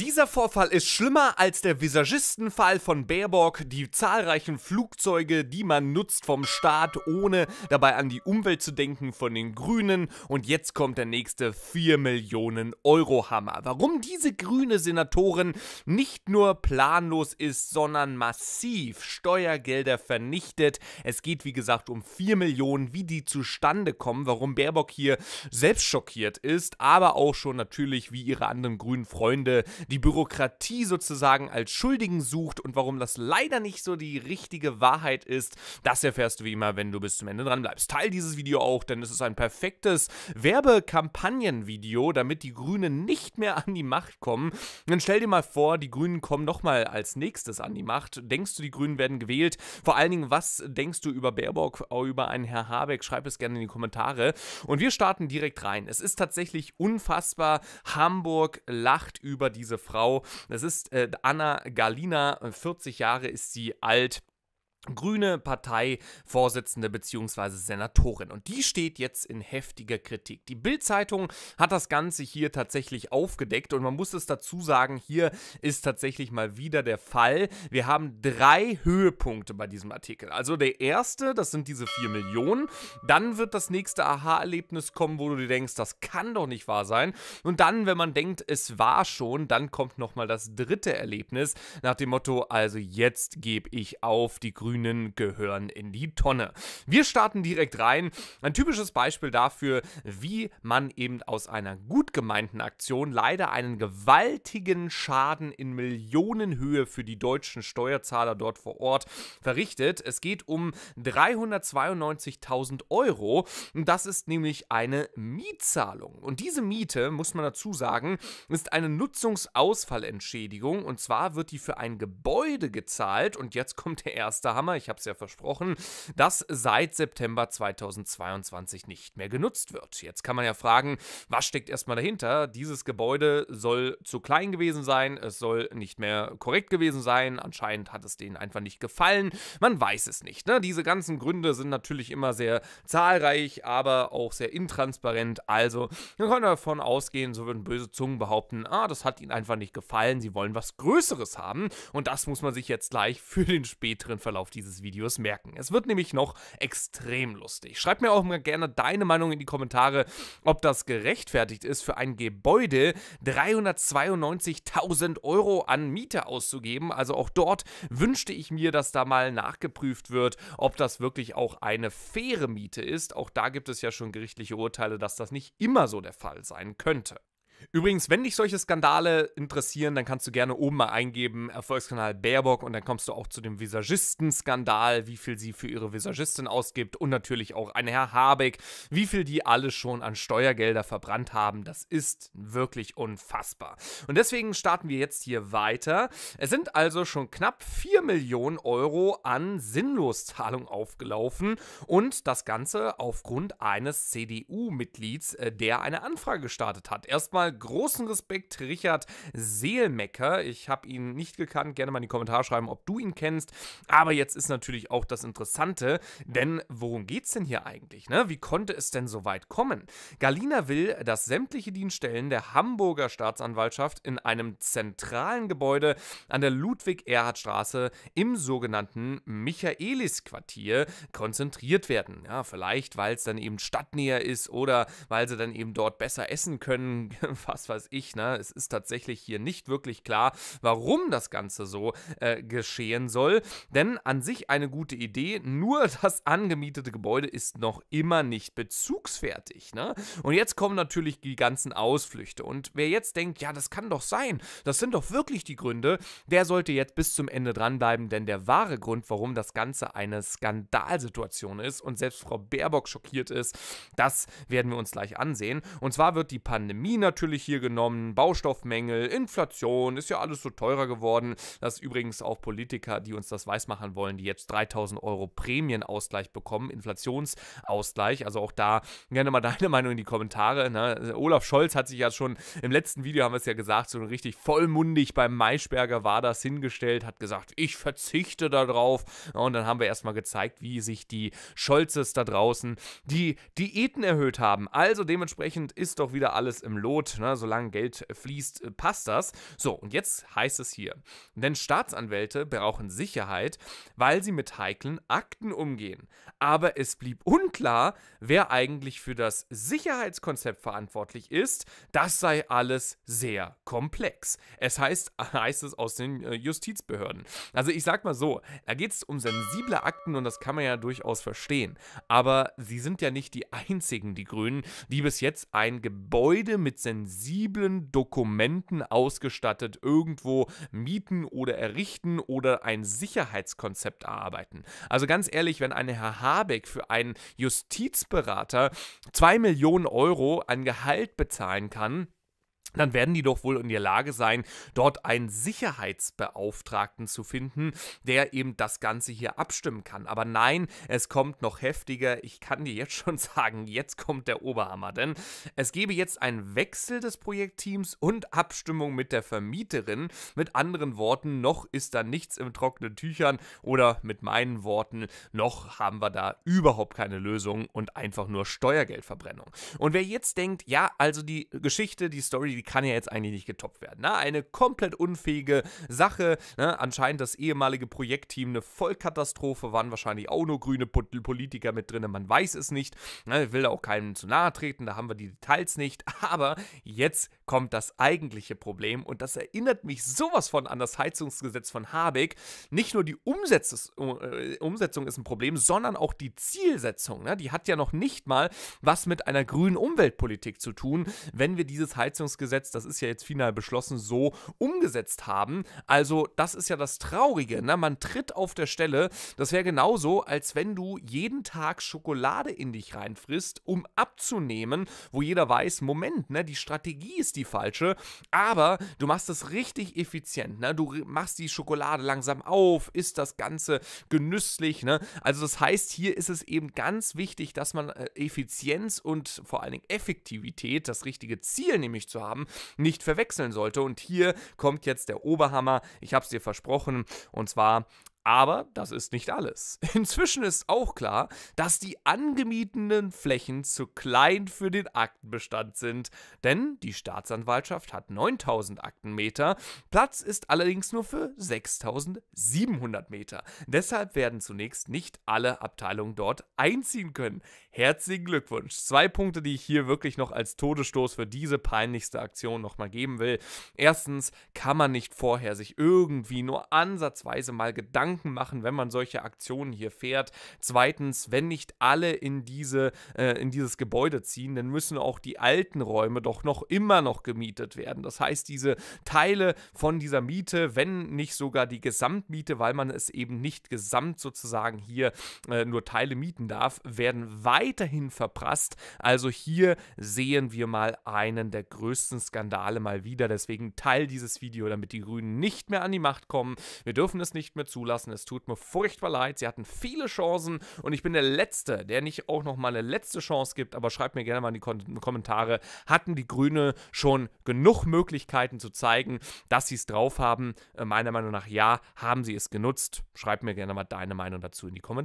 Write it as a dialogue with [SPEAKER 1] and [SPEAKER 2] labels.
[SPEAKER 1] Dieser Vorfall ist schlimmer als der Visagistenfall von Baerbock, die zahlreichen Flugzeuge, die man nutzt vom Staat, ohne dabei an die Umwelt zu denken, von den Grünen. Und jetzt kommt der nächste 4 Millionen Euro Hammer. Warum diese grüne Senatorin nicht nur planlos ist, sondern massiv Steuergelder vernichtet. Es geht wie gesagt um 4 Millionen, wie die zustande kommen, warum Baerbock hier selbst schockiert ist, aber auch schon natürlich wie ihre anderen grünen Freunde die Bürokratie sozusagen als Schuldigen sucht und warum das leider nicht so die richtige Wahrheit ist, das erfährst du wie immer, wenn du bis zum Ende dran bleibst. Teil dieses Video auch, denn es ist ein perfektes Werbekampagnenvideo, damit die Grünen nicht mehr an die Macht kommen. Dann stell dir mal vor, die Grünen kommen nochmal als nächstes an die Macht. Denkst du, die Grünen werden gewählt? Vor allen Dingen, was denkst du über Baerbock, über einen Herr Habeck? Schreib es gerne in die Kommentare. Und wir starten direkt rein. Es ist tatsächlich unfassbar. Hamburg lacht über diese Frau. Das ist äh, Anna Galina, 40 äh, Jahre ist sie alt grüne Parteivorsitzende bzw. Senatorin. Und die steht jetzt in heftiger Kritik. Die Bild-Zeitung hat das Ganze hier tatsächlich aufgedeckt und man muss es dazu sagen, hier ist tatsächlich mal wieder der Fall. Wir haben drei Höhepunkte bei diesem Artikel. Also der erste, das sind diese vier Millionen. Dann wird das nächste Aha-Erlebnis kommen, wo du dir denkst, das kann doch nicht wahr sein. Und dann, wenn man denkt, es war schon, dann kommt nochmal das dritte Erlebnis nach dem Motto, also jetzt gebe ich auf die Grünen Grünen gehören in die Tonne. Wir starten direkt rein. Ein typisches Beispiel dafür, wie man eben aus einer gut gemeinten Aktion leider einen gewaltigen Schaden in Millionenhöhe für die deutschen Steuerzahler dort vor Ort verrichtet. Es geht um 392.000 Euro. Das ist nämlich eine Mietzahlung. Und diese Miete, muss man dazu sagen, ist eine Nutzungsausfallentschädigung. Und zwar wird die für ein Gebäude gezahlt. Und jetzt kommt der erste Hammer, ich habe es ja versprochen, das seit September 2022 nicht mehr genutzt wird. Jetzt kann man ja fragen, was steckt erstmal dahinter? Dieses Gebäude soll zu klein gewesen sein, es soll nicht mehr korrekt gewesen sein, anscheinend hat es denen einfach nicht gefallen, man weiß es nicht. Ne? Diese ganzen Gründe sind natürlich immer sehr zahlreich, aber auch sehr intransparent, also man kann davon ausgehen, so würden böse Zungen behaupten, ah, das hat ihnen einfach nicht gefallen, sie wollen was Größeres haben und das muss man sich jetzt gleich für den späteren Verlauf dieses Videos merken. Es wird nämlich noch extrem lustig. Schreib mir auch mal gerne deine Meinung in die Kommentare, ob das gerechtfertigt ist, für ein Gebäude 392.000 Euro an Miete auszugeben. Also auch dort wünschte ich mir, dass da mal nachgeprüft wird, ob das wirklich auch eine faire Miete ist. Auch da gibt es ja schon gerichtliche Urteile, dass das nicht immer so der Fall sein könnte. Übrigens, wenn dich solche Skandale interessieren, dann kannst du gerne oben mal eingeben, Erfolgskanal Baerbock, und dann kommst du auch zu dem Visagisten-Skandal, wie viel sie für ihre Visagistin ausgibt und natürlich auch ein Herr Habeck, wie viel die alle schon an Steuergelder verbrannt haben. Das ist wirklich unfassbar. Und deswegen starten wir jetzt hier weiter. Es sind also schon knapp 4 Millionen Euro an Sinnloszahlung aufgelaufen und das Ganze aufgrund eines CDU-Mitglieds, äh, der eine Anfrage gestartet hat. Erstmal erstmal großen Respekt, Richard Seelmecker. Ich habe ihn nicht gekannt. Gerne mal in die Kommentare schreiben, ob du ihn kennst. Aber jetzt ist natürlich auch das Interessante, denn worum geht es denn hier eigentlich? Ne? Wie konnte es denn so weit kommen? Galina will, dass sämtliche Dienststellen der Hamburger Staatsanwaltschaft in einem zentralen Gebäude an der Ludwig-Erhard-Straße im sogenannten Michaelis-Quartier konzentriert werden. Ja, vielleicht, weil es dann eben stadtnäher ist oder weil sie dann eben dort besser essen können, was weiß ich. Ne? Es ist tatsächlich hier nicht wirklich klar, warum das Ganze so äh, geschehen soll. Denn an sich eine gute Idee, nur das angemietete Gebäude ist noch immer nicht bezugsfertig. Ne? Und jetzt kommen natürlich die ganzen Ausflüchte. Und wer jetzt denkt, ja, das kann doch sein, das sind doch wirklich die Gründe, der sollte jetzt bis zum Ende dranbleiben, denn der wahre Grund, warum das Ganze eine Skandalsituation ist und selbst Frau Baerbock schockiert ist, das werden wir uns gleich ansehen. Und zwar wird die Pandemie natürlich natürlich hier genommen Baustoffmängel, Inflation, ist ja alles so teurer geworden. Das ist übrigens auch Politiker, die uns das weismachen wollen, die jetzt 3000 Euro Prämienausgleich bekommen, Inflationsausgleich. Also auch da gerne mal deine Meinung in die Kommentare. Ne? Olaf Scholz hat sich ja schon im letzten Video, haben wir es ja gesagt, so richtig vollmundig beim Maischberger war das hingestellt, hat gesagt, ich verzichte darauf. Und dann haben wir erstmal gezeigt, wie sich die Scholzes da draußen die Diäten erhöht haben. Also dementsprechend ist doch wieder alles im Lot ne? solange Geld äh, fließt, äh, passt das. So, und jetzt heißt es hier, denn Staatsanwälte brauchen Sicherheit, weil sie mit heiklen Akten umgehen. Aber es blieb unklar, wer eigentlich für das Sicherheitskonzept verantwortlich ist. Das sei alles sehr komplex. Es heißt, heißt es aus den äh, Justizbehörden. Also ich sag mal so, da geht es um sensible Akten und das kann man ja durchaus verstehen. Aber sie sind ja nicht die einzigen, die Grünen, die bis jetzt ein Gebäude mit sensiblen sensiblen Dokumenten ausgestattet irgendwo mieten oder errichten oder ein Sicherheitskonzept erarbeiten. Also ganz ehrlich, wenn ein Herr Habeck für einen Justizberater 2 Millionen Euro an Gehalt bezahlen kann, dann werden die doch wohl in der Lage sein, dort einen Sicherheitsbeauftragten zu finden, der eben das Ganze hier abstimmen kann. Aber nein, es kommt noch heftiger. Ich kann dir jetzt schon sagen, jetzt kommt der Oberhammer. Denn es gäbe jetzt einen Wechsel des Projektteams und Abstimmung mit der Vermieterin. Mit anderen Worten, noch ist da nichts im trockenen Tüchern oder mit meinen Worten, noch haben wir da überhaupt keine Lösung und einfach nur Steuergeldverbrennung. Und wer jetzt denkt, ja, also die Geschichte, die Story, die kann ja jetzt eigentlich nicht getoppt werden. Ne? Eine komplett unfähige Sache. Ne? Anscheinend das ehemalige Projektteam eine Vollkatastrophe, waren wahrscheinlich auch nur grüne Politiker mit drin, man weiß es nicht. Ne? Ich will auch keinem zu nahe treten, da haben wir die Details nicht. Aber jetzt kommt das eigentliche Problem und das erinnert mich sowas von an das Heizungsgesetz von Habeck. Nicht nur die Umsetzes, äh, Umsetzung ist ein Problem, sondern auch die Zielsetzung. Ne? Die hat ja noch nicht mal was mit einer grünen Umweltpolitik zu tun, wenn wir dieses Heizungsgesetz Gesetz, das ist ja jetzt final beschlossen, so umgesetzt haben. Also das ist ja das Traurige. Ne? Man tritt auf der Stelle. Das wäre genauso, als wenn du jeden Tag Schokolade in dich reinfrisst, um abzunehmen, wo jeder weiß, Moment, ne, die Strategie ist die falsche, aber du machst das richtig effizient. Ne? Du machst die Schokolade langsam auf, isst das Ganze genüsslich. Ne? Also das heißt, hier ist es eben ganz wichtig, dass man äh, Effizienz und vor allen Dingen Effektivität, das richtige Ziel nämlich zu haben, haben, nicht verwechseln sollte. Und hier kommt jetzt der Oberhammer. Ich habe es dir versprochen. Und zwar aber das ist nicht alles. Inzwischen ist auch klar, dass die angemieteten Flächen zu klein für den Aktenbestand sind, denn die Staatsanwaltschaft hat 9000 Aktenmeter, Platz ist allerdings nur für 6700 Meter. Deshalb werden zunächst nicht alle Abteilungen dort einziehen können. Herzlichen Glückwunsch. Zwei Punkte, die ich hier wirklich noch als Todesstoß für diese peinlichste Aktion nochmal geben will. Erstens kann man nicht vorher sich irgendwie nur ansatzweise mal Gedanken Gedanken machen, wenn man solche Aktionen hier fährt. Zweitens, wenn nicht alle in, diese, äh, in dieses Gebäude ziehen, dann müssen auch die alten Räume doch noch immer noch gemietet werden. Das heißt, diese Teile von dieser Miete, wenn nicht sogar die Gesamtmiete, weil man es eben nicht gesamt sozusagen hier äh, nur Teile mieten darf, werden weiterhin verprasst. Also hier sehen wir mal einen der größten Skandale mal wieder. Deswegen Teil dieses Video, damit die Grünen nicht mehr an die Macht kommen. Wir dürfen es nicht mehr zulassen lassen. Es tut mir furchtbar leid. Sie hatten viele Chancen und ich bin der Letzte, der nicht auch noch mal eine letzte Chance gibt. Aber schreibt mir gerne mal in die Kon Kommentare, hatten die Grüne schon genug Möglichkeiten zu zeigen, dass sie es drauf haben? Äh, meiner Meinung nach ja, haben sie es genutzt. Schreibt mir gerne mal deine Meinung dazu in die Kommentare.